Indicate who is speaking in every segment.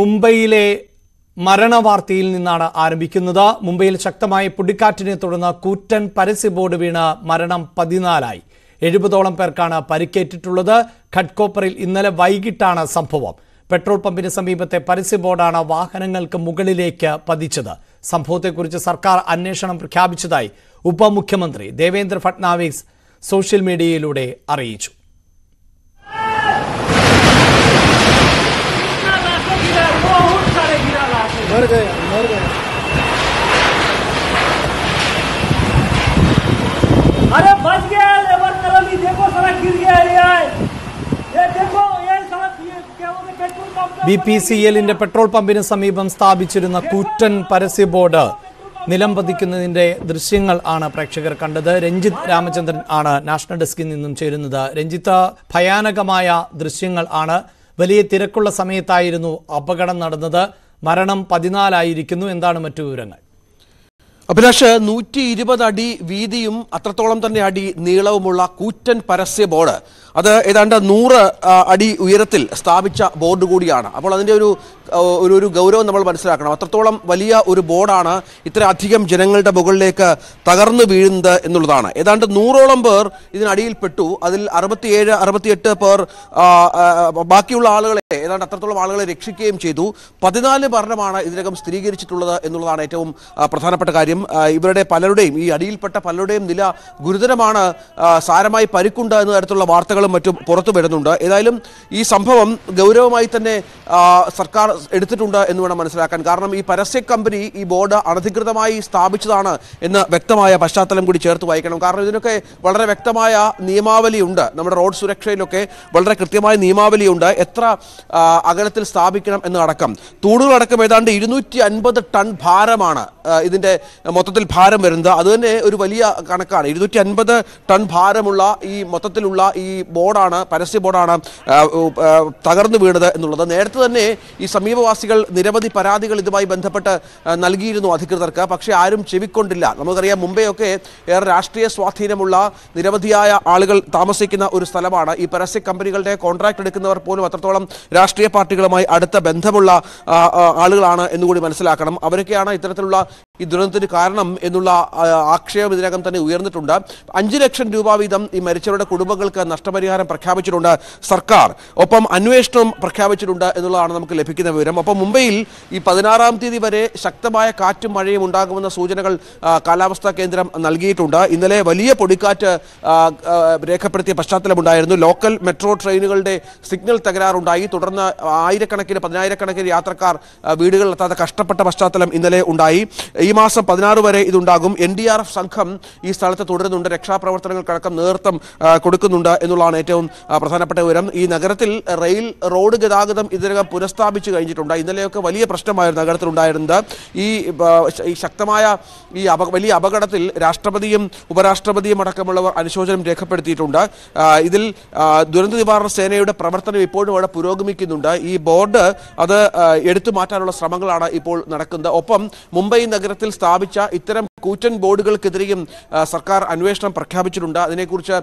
Speaker 1: മുംബൈയിലെ മരണവാർത്തയിൽ നിന്നാണ് ആരംഭിക്കുന്നത് മുംബൈയിൽ ശക്തമായ പൊടിക്കാറ്റിനെ തുടർന്ന് കൂറ്റൻ പരസ്യ ബോർഡ് വീണ് മരണം പതിനാലായി എഴുപതോളം പേർക്കാണ് പരിക്കേറ്റിട്ടുള്ളത് ഖഡ്കോപ്പറിൽ ഇന്നലെ വൈകിട്ടാണ് സംഭവം പെട്രോൾ പമ്പിന് സമീപത്തെ പരസ്യ ബോർഡാണ് വാഹനങ്ങൾക്ക് മുകളിലേക്ക് പതിച്ചത് സംഭവത്തെക്കുറിച്ച് സർക്കാർ അന്വേഷണം പ്രഖ്യാപിച്ചതായി ഉപമുഖ്യമന്ത്രി ദേവേന്ദ്ര ഫട്നാവിസ് സോഷ്യൽ മീഡിയയിലൂടെ അറിയിച്ചു मर गए मर गए
Speaker 2: अरे बच गया लेबर कलमी देखो सारा गिर गया है ये देखो ബി പി
Speaker 1: സി എല്ലിന്റെ പെട്രോൾ പമ്പിന് സമീപം സ്ഥാപിച്ചിരുന്ന കൂറ്റൻ പരസ്യ ബോർഡ് നിലം പതിക്കുന്നതിന്റെ ദൃശ്യങ്ങൾ ആണ് പ്രേക്ഷകർ കണ്ടത് രഞ്ജിത്ത് രാമചന്ദ്രൻ ആണ് നാഷണൽ ഡെസ്കിൽ നിന്നും ചേരുന്നത് രഞ്ജിത്ത് ഭയാനകമായ ദൃശ്യങ്ങൾ ആണ് വലിയ തിരക്കുള്ള സമയത്തായിരുന്നു അപകടം നടന്നത് മരണം പതിനാലായിരിക്കുന്നു എന്താണ് മറ്റു വിവരങ്ങൾ
Speaker 2: അഭിലാഷ് നൂറ്റി ഇരുപത് അടി വീതിയും അത്രത്തോളം തന്നെ അടി നീളവുമുള്ള കൂറ്റൻ പരസ്യ ബോർഡ് അത് ഏതാണ്ട് നൂറ് അടി ഉയരത്തിൽ സ്ഥാപിച്ച ബോർഡ് കൂടിയാണ് അപ്പോൾ അതിൻ്റെ ഒരു ഒരു ഒരു ഗൗരവം നമ്മൾ മനസ്സിലാക്കണം അത്രത്തോളം വലിയ ഒരു ബോർഡാണ് ഇത്രയധികം ജനങ്ങളുടെ മുകളിലേക്ക് തകർന്നു വീഴുന്നത് എന്നുള്ളതാണ് ഏതാണ്ട് നൂറോളം പേർ ഇതിനടിയിൽപ്പെട്ടു അതിൽ അറുപത്തിയേഴ് അറുപത്തിയെട്ട് പേർ ബാക്കിയുള്ള ആളുകളെ ഏതാണ്ട് അത്രത്തോളം ആളുകളെ രക്ഷിക്കുകയും ചെയ്തു പതിനാല് മരണമാണ് ഇതിനകം സ്ഥിരീകരിച്ചിട്ടുള്ളത് എന്നുള്ളതാണ് ഏറ്റവും പ്രധാനപ്പെട്ട കാര്യം ഇവരുടെ പലരുടെയും ഈ അടിയിൽപ്പെട്ട പലരുടെയും നില ഗുരുതരമാണ് സാരമായി പരിക്കുണ്ട് എന്ന തരത്തിലുള്ള വാർത്തകളും മറ്റും പുറത്തു വരുന്നുണ്ട് ഏതായാലും ഈ സംഭവം ഗൗരവമായി തന്നെ സർക്കാർ എടുത്തിട്ടുണ്ട് എന്ന് വേണം മനസ്സിലാക്കാൻ കാരണം ഈ പരസ്യ കമ്പനി ഈ ബോർഡ് അനധികൃതമായി സ്ഥാപിച്ചതാണ് എന്ന് വ്യക്തമായ പശ്ചാത്തലം കൂടി ചേർത്ത് വായിക്കണം കാരണം ഇതിനൊക്കെ വളരെ വ്യക്തമായ നിയമാവലിയുണ്ട് നമ്മുടെ റോഡ് സുരക്ഷയിലൊക്കെ വളരെ കൃത്യമായ നിയമാവലിയുണ്ട് എത്ര അകലത്തിൽ സ്ഥാപിക്കണം എന്നടക്കം തൂണുകളടക്കം ഏതാണ്ട് ഇരുന്നൂറ്റി അൻപത് ടൺ ഭാരമാണ് ഇതിൻ്റെ മൊത്തത്തിൽ ഭാരം വരുന്നത് അതുതന്നെ ഒരു വലിയ കണക്കാണ് ഇരുന്നൂറ്റി അൻപത് ടൺ ഭാരമുള്ള ഈ മൊത്തത്തിലുള്ള ഈ ബോർഡാണ് പരസ്യ ബോർഡാണ് തകർന്നു വീണത് എന്നുള്ളത് നേരത്തെ തന്നെ ഈ സമീപ സമീപവാസികൾ നിരവധി പരാതികൾ ഇതുമായി ബന്ധപ്പെട്ട് നൽകിയിരുന്നു അധികൃതർക്ക് പക്ഷേ ആരും ചെവിക്കൊണ്ടില്ല നമുക്കറിയാം മുംബൈയൊക്കെ ഏറെ രാഷ്ട്രീയ സ്വാധീനമുള്ള നിരവധിയായ ആളുകൾ താമസിക്കുന്ന ഒരു സ്ഥലമാണ് ഈ പരസ്യ കമ്പനികളുടെ കോൺട്രാക്ട് എടുക്കുന്നവർ പോലും അത്രത്തോളം രാഷ്ട്രീയ പാർട്ടികളുമായി അടുത്ത ബന്ധമുള്ള ആളുകളാണ് എന്നുകൂടി മനസ്സിലാക്കണം അവരൊക്കെയാണ് ഇത്തരത്തിലുള്ള ഈ ദുരന്തത്തിന് കാരണം എന്നുള്ള ആക്ഷേപം ഇതിനകം തന്നെ ഉയർന്നിട്ടുണ്ട് അഞ്ച് ലക്ഷം രൂപ വീതം ഈ മരിച്ചവരുടെ കുടുംബങ്ങൾക്ക് നഷ്ടപരിഹാരം പ്രഖ്യാപിച്ചിട്ടുണ്ട് സർക്കാർ ഒപ്പം അന്വേഷണം പ്രഖ്യാപിച്ചിട്ടുണ്ട് എന്നുള്ളതാണ് നമുക്ക് ലഭിക്കുന്ന വിവരം അപ്പം മുംബൈയിൽ ഈ പതിനാറാം തീയതി വരെ ശക്തമായ കാറ്റും മഴയും ഉണ്ടാകുമെന്ന സൂചനകൾ കാലാവസ്ഥാ കേന്ദ്രം നൽകിയിട്ടുണ്ട് ഇന്നലെ വലിയ പൊടിക്കാറ്റ് രേഖപ്പെടുത്തിയ പശ്ചാത്തലമുണ്ടായിരുന്നു ലോക്കൽ മെട്രോ ട്രെയിനുകളുടെ സിഗ്നൽ തകരാറുണ്ടായി തുടർന്ന് ആയിരക്കണക്കിന് പതിനായിരക്കണക്കിന് യാത്രക്കാർ വീടുകളിലെത്താതെ കഷ്ടപ്പെട്ട പശ്ചാത്തലം ഇന്നലെ ഉണ്ടായി ഈ മാസം പതിനാറ് വരെ ഇതുണ്ടാകും എൻ ഡി ആർ എഫ് സംഘം ഈ സ്ഥലത്ത് തുടരുന്നുണ്ട് രക്ഷാപ്രവർത്തനങ്ങൾക്കടക്കം നേതൃത്വം കൊടുക്കുന്നുണ്ട് എന്നുള്ളതാണ് ഏറ്റവും പ്രധാനപ്പെട്ട വിവരം ഈ നഗരത്തിൽ റെയിൽ റോഡ് ഗതാഗതം ഇതിനകം പുനഃസ്ഥാപിച്ചു കഴിഞ്ഞിട്ടുണ്ട് ഇന്നലെയൊക്കെ വലിയ പ്രശ്നമായിരുന്നു നഗരത്തിലുണ്ടായിരുന്നത് ഈ ശക്തമായ ഈ വലിയ അപകടത്തിൽ രാഷ്ട്രപതിയും ഉപരാഷ്ട്രപതിയും അടക്കമുള്ളവർ അനുശോചനം രേഖപ്പെടുത്തിയിട്ടുണ്ട് ഇതിൽ ദുരന്ത നിവാരണ സേനയുടെ പ്രവർത്തനം ഇപ്പോഴും അവിടെ പുരോഗമിക്കുന്നുണ്ട് ഈ ബോർഡ് അത് എടുത്തു മാറ്റാനുള്ള ശ്രമങ്ങളാണ് ഇപ്പോൾ നടക്കുന്നത് ഒപ്പം മുംബൈ നഗര കേന്ദ്രത്തിൽ സ്ഥാപിച്ച ഇത്തരം കൂറ്റൻ ബോർഡുകൾക്കെതിരെയും സർക്കാർ അന്വേഷണം പ്രഖ്യാപിച്ചിട്ടുണ്ട് അതിനെക്കുറിച്ച്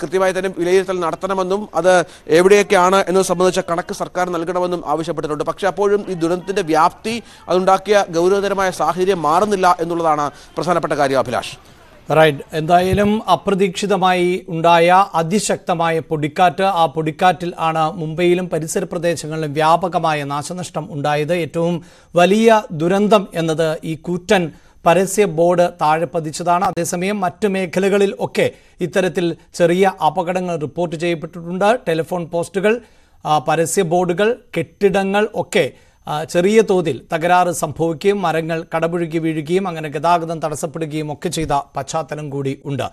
Speaker 2: കൃത്യമായി തന്നെ വിലയിരുത്തൽ നടത്തണമെന്നും അത് എവിടെയൊക്കെയാണ് എന്നത് സംബന്ധിച്ച കണക്ക് സർക്കാർ നൽകണമെന്നും ആവശ്യപ്പെട്ടിട്ടുണ്ട് പക്ഷേ അപ്പോഴും ഈ ദുരന്തത്തിന്റെ വ്യാപ്തി അതുണ്ടാക്കിയ ഗൗരവതരമായ സാഹചര്യം മാറുന്നില്ല എന്നുള്ളതാണ് പ്രധാനപ്പെട്ട കാര്യം അഭിലാഷ്
Speaker 1: റൈറ്റ് എന്തായാലും അപ്രതീക്ഷിതമായി ഉണ്ടായ അതിശക്തമായ പൊടിക്കാറ്റ് ആ പൊടിക്കാറ്റിൽ ആണ് മുംബൈയിലും പരിസര പ്രദേശങ്ങളിലും വ്യാപകമായ നാശനഷ്ടം ഉണ്ടായത് ഏറ്റവും വലിയ ദുരന്തം എന്നത് ഈ കൂറ്റൻ പരസ്യ ബോർഡ് താഴെ പതിച്ചതാണ് അതേസമയം മറ്റു മേഖലകളിൽ ഒക്കെ ഇത്തരത്തിൽ ചെറിയ അപകടങ്ങൾ റിപ്പോർട്ട് ചെയ്യപ്പെട്ടിട്ടുണ്ട് ടെലിഫോൺ പോസ്റ്റുകൾ പരസ്യ ബോർഡുകൾ കെട്ടിടങ്ങൾ ഒക്കെ ചെറിയ തോതിൽ തകരാറ് സംഭവിക്കുകയും മരങ്ങൾ കടപുഴുകി വീഴുകയും അങ്ങനെ ഗതാഗതം തടസ്സപ്പെടുകയും ഒക്കെ ചെയ്ത പശ്ചാത്തലം കൂടി ഉണ്ട്